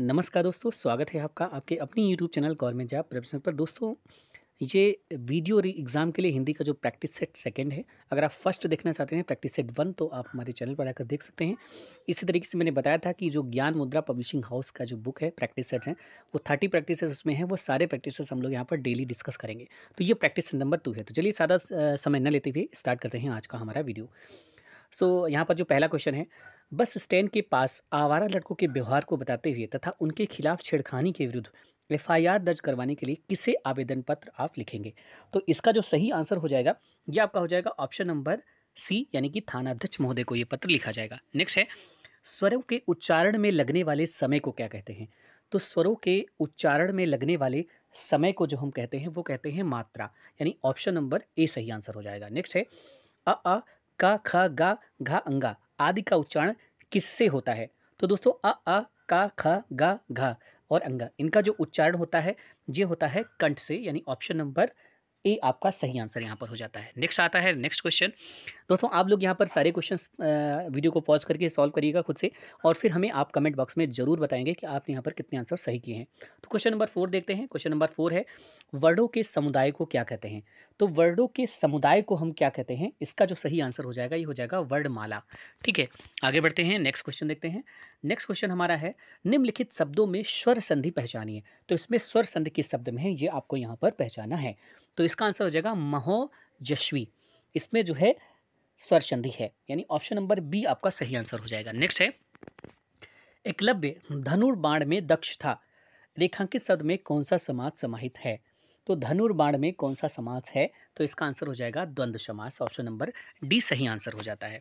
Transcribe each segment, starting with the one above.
नमस्कार दोस्तों स्वागत है आपका आपके अपनी YouTube channel government job preparation पर दोस्तों ये वीडियो एग्ज़ाम के लिए हिंदी का जो प्रैक्टिस सेट सेकंड है अगर आप फर्स्ट देखना चाहते हैं प्रैक्टिस सेट वन तो आप हमारे चैनल पर आकर देख सकते हैं इसी तरीके से मैंने बताया था कि जो ज्ञान मुद्रा पब्लिशिंग हाउस का जो बुक है प्रैक्टिस सेट है वो थर्टी प्रैक्टिस उसमें है वो सारे प्रैक्टिस हम लोग यहाँ पर डेली डिस्कस करेंगे तो ये प्रैक्टिस नंबर टू है तो चलिए ज्यादा समय न लेते हुए स्टार्ट करते हैं आज का हमारा वीडियो सो so, यहाँ पर जो पहला क्वेश्चन है बस स्टैंड के पास आवारा लड़कों के व्यवहार को बताते हुए तथा उनके खिलाफ छेड़खानी के विरुद्ध एफआईआर दर्ज करवाने के लिए किसे आवेदन पत्र आप लिखेंगे तो इसका जो सही आंसर हो जाएगा ये आपका हो जाएगा ऑप्शन नंबर सी यानी कि थानाध्यक्ष महोदय को ये पत्र लिखा जाएगा नेक्स्ट है स्वरों के उच्चारण में लगने वाले समय को क्या कहते हैं तो स्वरों के उच्चारण में लगने वाले समय को जो हम कहते हैं वो कहते हैं मात्रा यानी ऑप्शन नंबर ए सही आंसर हो जाएगा नेक्स्ट है अ अ का ख गा घा अंगा आदि का उच्चारण किससे होता है तो दोस्तों अ आ का ख गा घा और अंग इनका जो उच्चारण होता है ये होता है कंठ से यानी ऑप्शन नंबर ए आपका सही आंसर यहाँ पर हो जाता है नेक्स्ट आता है नेक्स्ट क्वेश्चन दोस्तों आप लोग यहाँ पर सारे क्वेश्चन वीडियो को पॉज करके सॉल्व करिएगा खुद से और फिर हमें आप कमेंट बॉक्स में जरूर बताएंगे कि आपने यहाँ पर कितने आंसर सही किए हैं तो क्वेश्चन नंबर फोर देखते हैं क्वेश्चन नंबर फोर है वर्डों के समुदाय को क्या कहते हैं तो वर्डों के समुदाय को हम क्या कहते हैं इसका जो सही आंसर हो जाएगा ये हो जाएगा वर्डमाला ठीक है आगे बढ़ते हैं नेक्स्ट क्वेश्चन देखते हैं नेक्स्ट क्वेश्चन हमारा है निम्नलिखित शब्दों में स्वर संधि पहचानिए तो इसमें स्वर संधि किस शब्द में है ये आपको यहाँ पर पहचाना है तो इसका आंसर हो जाएगा महोजस्वी इसमें जो है स्वर संधि है यानी ऑप्शन नंबर बी आपका सही आंसर हो जाएगा नेक्स्ट है एकलव्य धनुर्बाण में दक्ष था रेखांकित शब्द में कौन सा समाज समाहित है तो धनुर्बाण में कौन सा समाज है तो इसका आंसर हो जाएगा द्वंद्व समास ऑप्शन नंबर डी सही आंसर हो जाता है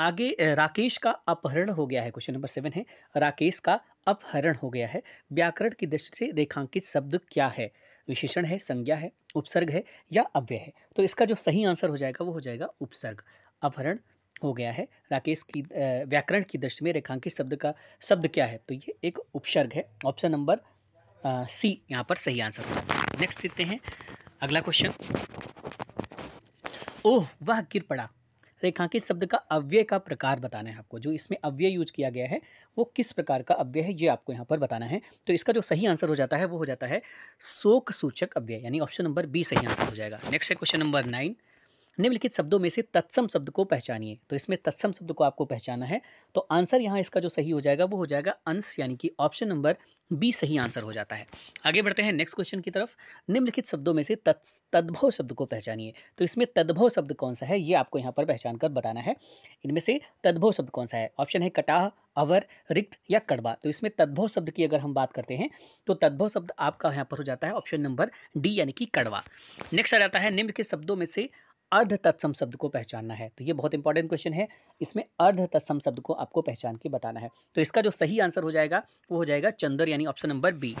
आगे राकेश का अपहरण हो गया है क्वेश्चन नंबर सेवन है राकेश का अपहरण हो गया है व्याकरण की दृष्टि से रेखांकित शब्द क्या है विशेषण है संज्ञा है उपसर्ग है या अव्यय है तो इसका जो सही आंसर हो जाएगा वो हो जाएगा उपसर्ग अपहरण हो गया है राकेश की व्याकरण की दृष्टि में रेखांकित शब्द का शब्द क्या है तो ये एक उपसर्ग है ऑप्शन नंबर सी यहाँ पर सही आंसर होगा नेक्स्ट देखते हैं अगला क्वेश्चन ओह वह गिर पड़ा रेखांकित शब्द का अव्यय का प्रकार बताना है आपको जो इसमें अव्यय यूज किया गया है वो किस प्रकार का अव्यय है ये आपको यहाँ पर बताना है तो इसका जो सही आंसर हो जाता है वो हो जाता है शोक सूचक अव्यय यानी ऑप्शन नंबर बी सही आंसर हो जाएगा नेक्स्ट है क्वेश्चन नंबर नाइन निम्नलिखित शब्दों में से तत्सम शब्द को पहचानिए तो इसमें तत्सम शब्द को आपको पहचाना है तो आंसर यहाँ इसका जो सही हो जाएगा वो हो जाएगा अंश यानी कि ऑप्शन नंबर बी सही आंसर हो जाता है आगे बढ़ते हैं नेक्स्ट क्वेश्चन की तरफ निम्नलिखित शब्दों में से तद्भव शब्द को पहचानिए तो इसमें तद्भव शब्द कौन सा है ये आपको यहाँ पर पहचान कर बताना है इनमें से तद्भव शब्द कौन सा है ऑप्शन है कटाह अवर रिक्त या कड़वा तो इसमें तद्भव शब्द की अगर हम बात करते हैं तो तद्भव शब्द आपका यहाँ पर हो जाता है ऑप्शन नंबर डी यानी कि कड़वा नेक्स्ट आ जाता है निम्नलिखित शब्दों में से अर्ध तत्सम शब्द को पहचानना है तो ये बहुत इंपॉर्टेंट क्वेश्चन है इसमें अर्ध तत्सम शब्द को आपको पहचान के बताना है तो इसका जो सही आंसर हो जाएगा वो हो जाएगा चंदर यानी ऑप्शन नंबर बी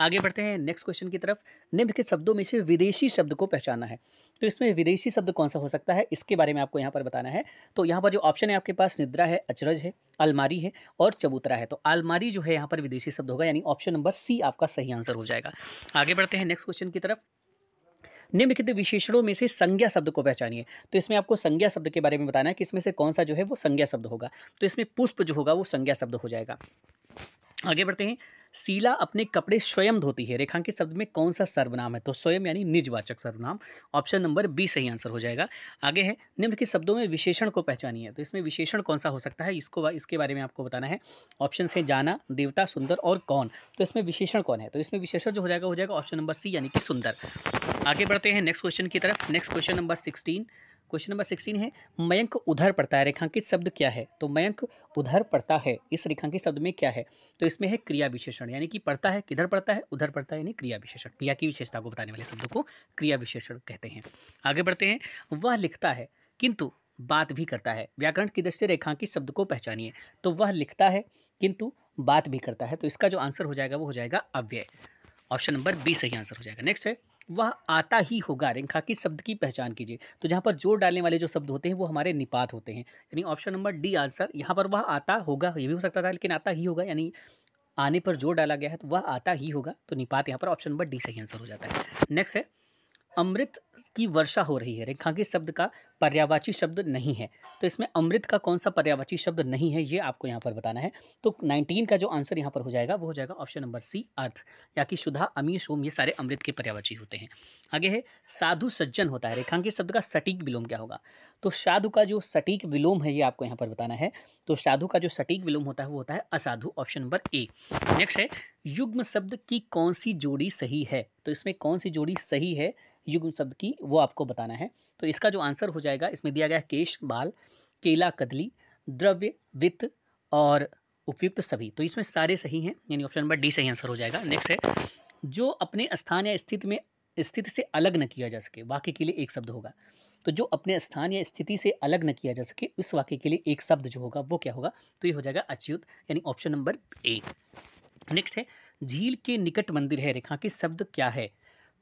आगे बढ़ते हैं नेक्स्ट क्वेश्चन की तरफ निम्नलिखित शब्दों में से विदेशी शब्द को पहचानना है तो इसमें विदेशी शब्द कौन सा हो सकता है इसके बारे में आपको यहाँ पर बताना है तो यहाँ पर जो ऑप्शन है आपके पास निद्रा है अचरज है अलमारी है और चबूतरा है तो अलमारी जो है यहाँ पर विदेशी शब्द होगा यानी ऑप्शन नंबर सी आपका सही आंसर हो जाएगा आगे बढ़ते हैं नेक्स्ट क्वेश्चन की तरफ निम्नलिखित विशेषणों में से संज्ञा शब्द को पहचानिए तो इसमें आपको संज्ञा शब्द के बारे में बताना है कि इसमें से कौन सा जो है वो संज्ञा शब्द होगा तो इसमें पुष्प जो होगा वो संज्ञा शब्द हो जाएगा आगे बढ़ते हैं सीला अपने कपड़े स्वयं धोती है रेखांकित शब्द में कौन सा सर्वनाम है तो स्वयं यानी निजवाचक सर्वनाम ऑप्शन नंबर बी सही आंसर हो जाएगा आगे है निम्नलिखित शब्दों में विशेषण को पहचानिए तो इसमें विशेषण कौन सा हो सकता है इसको इसके बारे में आपको बताना है ऑप्शन है जाना देवता सुंदर और कौन तो इसमें विशेषण कौन है तो इसमें विशेषण जो हो जाएगा हो जाएगा ऑप्शन नंबर सी यानी कि सुंदर आगे बढ़ते हैं नेक्स्ट क्वेश्चन की तरफ next question number sixteen question number sixteen है मयंक उधर पड़ता है रेखांकित शब्द क्या है तो मयंक उधर पड़ता है इस रेखांकित शब्द में क्या है तो इसमें है क्रिया विशेषण यानी कि पड़ता है किधर पड़ता है उधर पड़ता है यानी क्रिया विशेषण क्रिया की विशेषता को बताने वाले शब्दों को क्रिया विशेषण कहते हैं आगे बढ़ते हैं वह लिखता है किंतु बात भी करता है व्याकरण की दृष्टि रेखांकित शब्द को पहचानिए तो वह लिखता है किंतु बात भी करता है तो इसका जो आंसर हो जाएगा वो हो जाएगा अव्यय ऑप्शन नंबर बी सही आंसर हो जाएगा नेक्स्ट है वह आता ही होगा रेंखा की शब्द की पहचान कीजिए तो जहाँ पर जोर डालने वाले जो शब्द होते हैं वो हमारे निपात होते हैं यानी ऑप्शन नंबर डी आंसर यहाँ पर वह आता होगा ये भी हो सकता था लेकिन आता ही होगा यानी आने पर जोर डाला गया है तो वह आता ही होगा तो निपात यहाँ पर ऑप्शन नंबर डी सही आंसर हो जाता है नेक्स्ट है अमृत की वर्षा हो रही है रेखांकित शब्द का पर्यावाची शब्द नहीं है तो इसमें अमृत का कौन सा पर्यावाची शब्द नहीं है ये आपको यहाँ पर बताना है तो 19 का जो आंसर यहाँ पर हो जाएगा वो हो जाएगा ऑप्शन नंबर सी अर्थ या कि सुधा अमीर सोम ये सारे अमृत के पर्यावाची होते हैं आगे है साधु सज्जन होता है रेखांकित शब्द का सटीक विलोम क्या होगा तो साधु का जो सटीक विलोम है ये आपको यहाँ पर बताना है तो साधु का जो सटीक विलोम होता है वो होता है असाधु ऑप्शन नंबर ए नेक्स्ट है युग्म शब्द की कौन सी जोड़ी सही है तो इसमें कौन सी जोड़ी सही है युग्म शब्द की वो आपको बताना है तो इसका जो आंसर हो जाएगा इसमें दिया गया केश बाल केला कदली द्रव्य वित्त और उपयुक्त सभी तो इसमें सारे सही हैं यानी ऑप्शन नंबर डी सही आंसर हो जाएगा नेक्स्ट है जो अपने स्थान या स्थिति में स्थिति से अलग न किया जा सके वाक्य के लिए एक शब्द होगा तो जो अपने स्थान या स्थिति से अलग न किया जा सके उस वाक्य के लिए एक शब्द जो होगा वो क्या होगा तो ये हो जाएगा अच्युत यानी ऑप्शन नंबर ए नेक्स्ट है झील के निकट मंदिर है रेखा के शब्द क्या है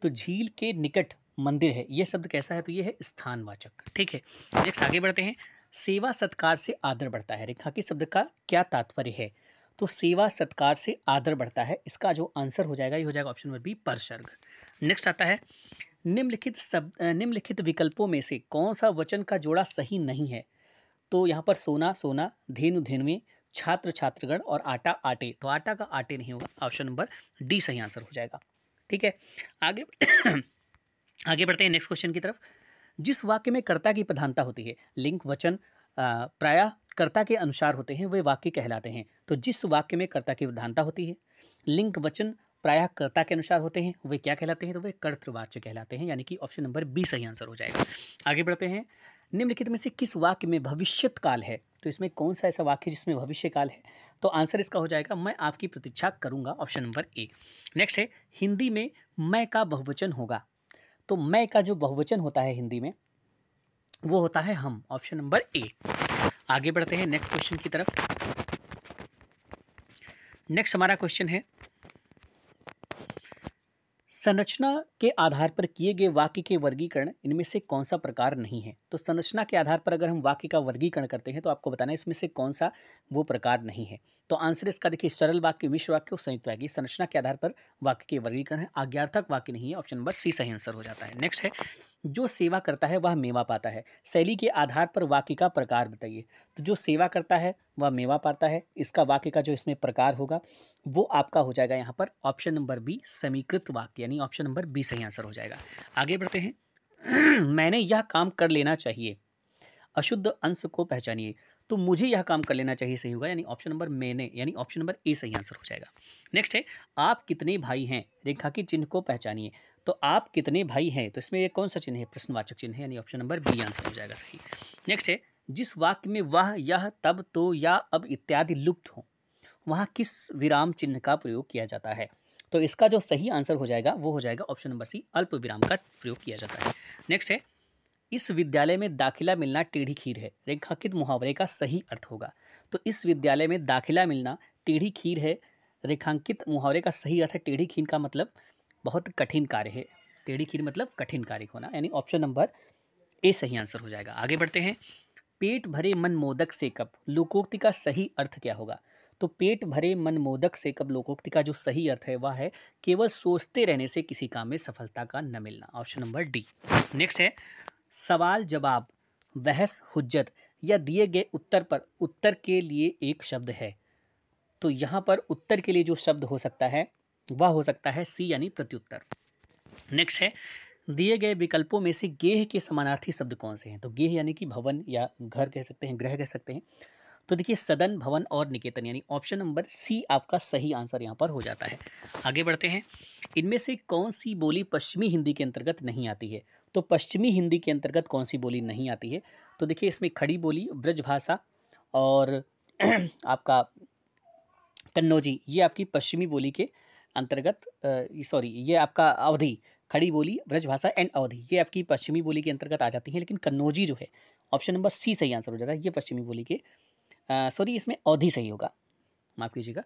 तो झील के निकट मंदिर है ये शब्द कैसा है तो ये है स्थानवाचक ठीक है नेक्स्ट आगे बढ़ते हैं सेवा सत्कार से आदर बढ़ता है रेखा की शब्द का क्या तात्पर्य है तो सेवा सत्कार से आदर बढ़ता है इसका जो आंसर हो जाएगा ये हो जाएगा ऑप्शन नंबर बी परसर्ग नेक्स्ट आता है निम्नलिखित शब्द निम्नलिखित विकल्पों में से कौन सा वचन का जोड़ा सही नहीं है तो यहाँ पर सोना सोना धेनु धेनुए छात्र छात्रगण और आटा आटे तो आटा का आटे नहीं होगा ऑप्शन नंबर डी सही आंसर हो जाएगा ठीक है आगे आगे बढ़ते हैं नेक्स्ट क्वेश्चन की तरफ जिस वाक्य में कर्ता की प्रधानता होती है लिंक वचन प्राय कर्ता के अनुसार होते हैं वे वाक्य कहलाते हैं तो जिस वाक्य में कर्ता की प्रधानता होती है लिंग वचन प्रायः कर्ता के अनुसार होते हैं वे क्या कहलाते हैं तो वे कर्तवाच्य कहलाते हैं यानी कि ऑप्शन नंबर बी सही आंसर हो जाएगा आगे बढ़ते हैं निम्नलिखित में से किस वाक्य में भविष्यत काल है तो इसमें कौन सा ऐसा वाक्य जिसमें भविष्य काल है तो आंसर इसका हो जाएगा मैं आपकी प्रतीक्षा करूंगा ऑप्शन नंबर ए नेक्स्ट है हिंदी में मैं का बहुवचन होगा तो मैं का जो बहुवचन होता है हिंदी में वो होता है हम ऑप्शन नंबर ए आगे बढ़ते हैं नेक्स्ट क्वेश्चन की तरफ नेक्स्ट हमारा क्वेश्चन है संरचना के आधार पर किए गए वाक्य के वर्गीकरण इनमें से कौन सा प्रकार नहीं है तो संरचना के आधार पर अगर हम वाक्य का वर्गीकरण करते हैं तो आपको बताना है इसमें से कौन सा वो प्रकार नहीं है तो आंसर इसका देखिए सरल वाक्य विश्व वाक्य और संयुक्त वाक्य संरचना के आधार पर वाक्य के वर्गीकरण है आज्ञार्थक वाक्य नहीं है ऑप्शन नंबर सी सही आंसर हो जाता है नेक्स्ट है जो सेवा करता है वह मेवा पाता है शैली के आधार पर वाक्य का प्रकार बताइए तो जो सेवा करता है वह मेवा पाता है इसका वाक्य का जो इसमें प्रकार होगा वो आपका हो जाएगा यहाँ पर ऑप्शन नंबर बी समीकृत वाक्य यानी ऑप्शन नंबर बी सही आंसर हो जाएगा आगे बढ़ते हैं मैंने यह काम कर लेना चाहिए अशुद्ध अंश को पहचानिए तो मुझे यह काम कर लेना चाहिए सही होगा यानी ऑप्शन नंबर मैंने यानी ऑप्शन नंबर ए सही आंसर हो जाएगा नेक्स्ट है आप कितने भाई हैं रेखा की चिन्ह को पहचानिए तो आप कितने भाई हैं तो इसमें ये कौन सा चिन्ह है प्रश्नवाचक चिन्ह है यानी ऑप्शन नंबर बी आंसर हो जाएगा सही नेक्स्ट है जिस वाक्य में वह यह तब तो या अब इत्यादि लुप्त हो वहाँ किस विराम चिन्ह का प्रयोग किया जाता है तो इसका जो सही आंसर हो जाएगा वो हो जाएगा ऑप्शन नंबर सी अल्प विराम का प्रयोग किया जाता है नेक्स्ट है इस विद्यालय में दाखिला मिलना टेढ़ी खीर है रेखांकित मुहावरे का सही अर्थ होगा तो इस विद्यालय में दाखिला मिलना टेढ़ी खीर है रेखांकित मुहावरे का सही अर्थ है टेढ़ी खीर का मतलब बहुत कठिन कार्य है टेढ़ी खीर मतलब कठिन कार्य होना यानी ऑप्शन नंबर ए सही आंसर हो जाएगा आगे बढ़ते हैं पेट भरे मन मोदक से कप लोकोक्ति का सही अर्थ क्या होगा तो पेट भरे मन मोदक से कब लोकोक्ति का जो सही अर्थ है वह है केवल सोचते रहने से किसी काम में सफलता का न मिलना ऑप्शन नंबर डी नेक्स्ट है सवाल जवाब बहस हुज्जत या दिए गए उत्तर पर उत्तर के लिए एक शब्द है तो यहाँ पर उत्तर के लिए जो शब्द हो सकता है वह हो सकता है सी यानी प्रत्युत्तर नेक्स्ट है दिए गए विकल्पों में से गेह के समानार्थी शब्द कौन से हैं तो गेह यानी कि भवन या घर कह सकते हैं ग्रह कह सकते हैं तो देखिए सदन भवन और निकेतन यानी ऑप्शन नंबर सी आपका सही आंसर यहाँ पर हो जाता है आगे बढ़ते हैं इनमें से कौन सी बोली पश्चिमी हिंदी के अंतर्गत नहीं आती है तो पश्चिमी हिंदी के अंतर्गत कौन सी बोली नहीं आती है तो देखिए इसमें खड़ी बोली ब्रजभाषा और आपका कन्नौजी ये आपकी पश्चिमी बोली के अंतर्गत सॉरी ये आपका अवधि खड़ी बोली ब्रजभाषा एंड अवधि ये आपकी पश्चिमी बोली के अंतर्गत आ जाती है लेकिन कन्नौजी जो है ऑप्शन नंबर सी सही आंसर हो जाता है ये पश्चिमी बोली के सॉरी इसमें अवधि सही होगा माफ़ कीजिएगा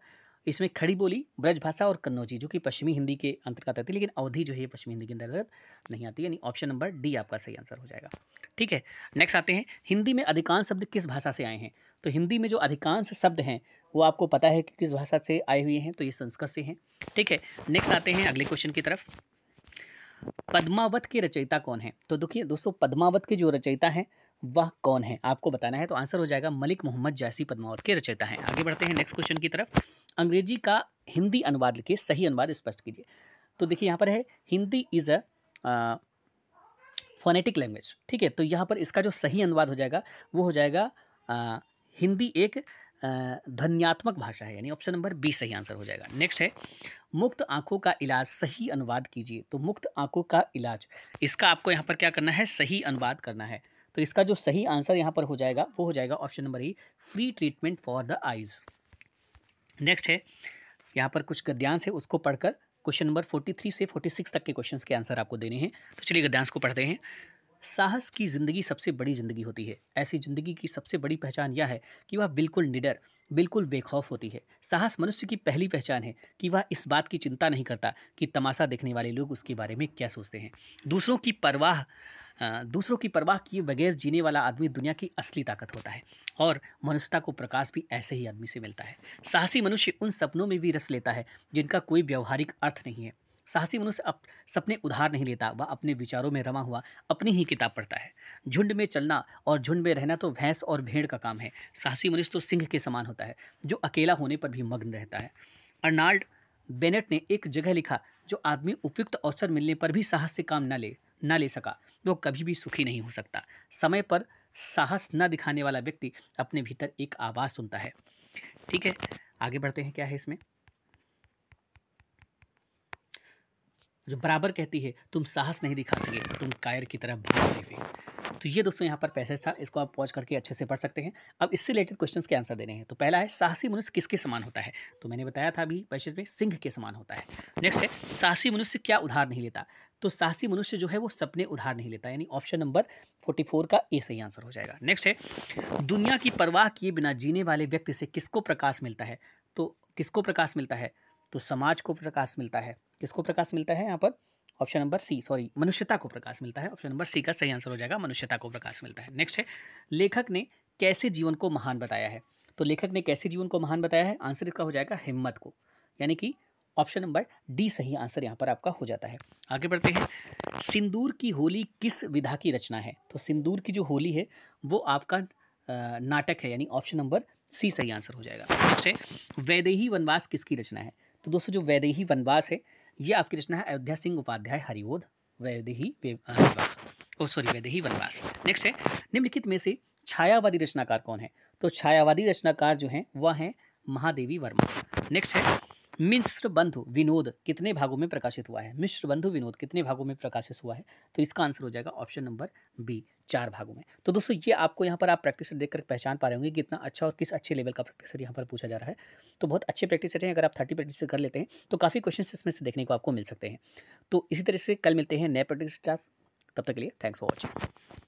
इसमें खड़ी बोली ब्रजभाषा और कन्नौजी जो कि पश्चिमी हिंदी के अंतर्गत आती है लेकिन अवधि जो है पश्चिमी हिंदी के अंतर्गत नहीं आती यानी ऑप्शन नंबर डी आपका सही आंसर हो जाएगा ठीक है नेक्स्ट आते हैं हिंदी में अधिकांश शब्द किस भाषा से आए हैं तो हिंदी में जो अधिकांश शब्द हैं वो आपको पता है कि किस भाषा से आए हुए हैं तो ये संस्कृत से हैं ठीक है नेक्स्ट आते हैं अगले क्वेश्चन की तरफ पद्मावत के रचयिता कौन है तो देखिए दोस्तों पद्मावत के जो रचयिता है वह कौन है आपको बताना है तो आंसर हो जाएगा मलिक मोहम्मद जैसी पद्मावत के रचयिता है आगे बढ़ते हैं नेक्स्ट क्वेश्चन की तरफ अंग्रेजी का हिंदी अनुवाद लिखिए सही अनुवाद स्पष्ट कीजिए तो देखिए यहाँ पर है Hindi is a phonetic language ठीक है तो यहाँ पर इसका जो सही अनुवाद हो जाएगा वो हो जाएगा आ, हिंदी एक धन्यात्मक भाषा है यानी ऑप्शन नंबर बी सही आंसर हो जाएगा नेक्स्ट है मुक्त आंखों का इलाज सही अनुवाद कीजिए तो मुक्त आंखों का इलाज इसका आपको यहाँ पर क्या करना है सही अनुवाद करना है तो इसका जो सही आंसर यहाँ पर हो जाएगा वो हो जाएगा option number E free treatment for the eyes next है यहाँ पर कुछ गद्यांश है उसको पढ़कर क्वेश्चन नंबर फोर्टी थ्री से फोर्टी सिक्स तक के क्वेश्चन के आंसर आपको देने हैं तो चलिए गद्यांश को पढ़ते हैं साहस की ज़िंदगी सबसे बड़ी ज़िंदगी होती है ऐसी ज़िंदगी की सबसे बड़ी पहचान यह है कि वह बिल्कुल निडर बिल्कुल बेखौफ होती है साहस मनुष्य की पहली पहचान है कि वह इस बात की चिंता नहीं करता कि तमाशा देखने वाले लोग उसके बारे में क्या सोचते हैं दूसरों की परवाह दूसरों की परवाह किए बगैर जीने वाला आदमी दुनिया की असली ताकत होता है और मनुष्यता को प्रकाश भी ऐसे ही आदमी से मिलता है साहसी मनुष्य उन सपनों में भी रस लेता है जिनका कोई व्यवहारिक अर्थ नहीं है साहसी मनुष्य अप, सपने उधार नहीं लेता वह अपने विचारों में रमा हुआ अपनी ही किताब पढ़ता है झुंड में चलना और झुंड में रहना तो भैंस और भेड़ का काम है साहसी मनुष्य तो सिंह के समान होता है जो अकेला होने पर भी मग्न रहता है अर्नाल्ड बेनेट ने एक जगह लिखा जो आदमी उपयुक्त अवसर मिलने पर भी साहस से काम न ले न ले सका वो कभी भी सुखी नहीं हो सकता समय पर साहस न दिखाने वाला व्यक्ति अपने भीतर एक आवाज़ सुनता है ठीक है आगे बढ़ते हैं क्या है इसमें जो बराबर कहती है तुम साहस नहीं दिखा सके तुम कायर की तरह भाग तो ये दोस्तों यहाँ पर पैसेज था इसको आप पॉज करके अच्छे से पढ़ सकते हैं अब इससे रिलेटेड क्वेश्चन के आंसर देने हैं तो पहला है साहसी मनुष्य किसके समान होता है तो मैंने बताया था अभी पैसेज में सिंह के समान होता है नेक्स्ट है साहसी मनुष्य क्या उधार नहीं लेता तो साहसी मनुष्य जो है वो सपने उधार नहीं लेता यानी ऑप्शन नंबर फोर्टी फोर का ए सही आंसर हो जाएगा नेक्स्ट है दुनिया की परवाह किए बिना जीने वाले व्यक्ति से किसको प्रकाश मिलता है तो किसको प्रकाश मिलता है तो समाज को प्रकाश मिलता है किसको प्रकाश मिलता है यहाँ पर ऑप्शन नंबर सी सॉरी मनुष्यता को प्रकाश मिलता है ऑप्शन नंबर सी का सही आंसर हो जाएगा मनुष्यता को प्रकाश मिलता है नेक्स्ट है लेखक ने कैसे जीवन को महान बताया है तो लेखक ने कैसे जीवन को महान बताया है आंसर इसका हो जाएगा हिम्मत को यानी कि ऑप्शन नंबर डी सही आंसर यहाँ पर आपका हो जाता है आगे बढ़ते हैं सिंदूर की होली किस विधा की रचना है तो सिंदूर की जो होली है वो आपका नाटक है यानी ऑप्शन नंबर सी सही आंसर हो जाएगा नेक्स्ट है वैदेही वनवास किसकी रचना है तो दोस्तों जो वैदेही वनवास है ये आपकी रचना है Ayodhya Singh Upadhyay Hariaudh Vaidehi oh sorry Vaidehi Vanvas next है निम्नलिखित में से छायावादी रचनाकार कौन है तो छायावादी रचनाकार जो हैं वह हैं महादेवी वर्मा नेक्स्ट है मिश्र बंधु विनोद कितने भागों में प्रकाशित हुआ है मिश्र बंधु विनोद कितने भागों में प्रकाशित हुआ है तो इसका आंसर हो जाएगा ऑप्शन नंबर बी चार भागों में तो दोस्तों ये आपको यहाँ पर आप प्रैक्टिस देखकर पहचान पा रहे होंगे कि इतना अच्छा और किस अच्छे लेवल का प्रैक्टिस यहाँ पर पूछा जा रहा है तो बहुत अच्छे प्रैक्टिस हैं अगर आप थर्टी प्रैक्टिस कर लेते हैं तो काफ़ी क्वेश्चन इसमें से देखने को आपको मिल सकते हैं तो इसी तरह से कल मिलते हैं नए प्रैक्टिस स्टाफ तब तक के लिए थैंक्स फॉर वॉचिंग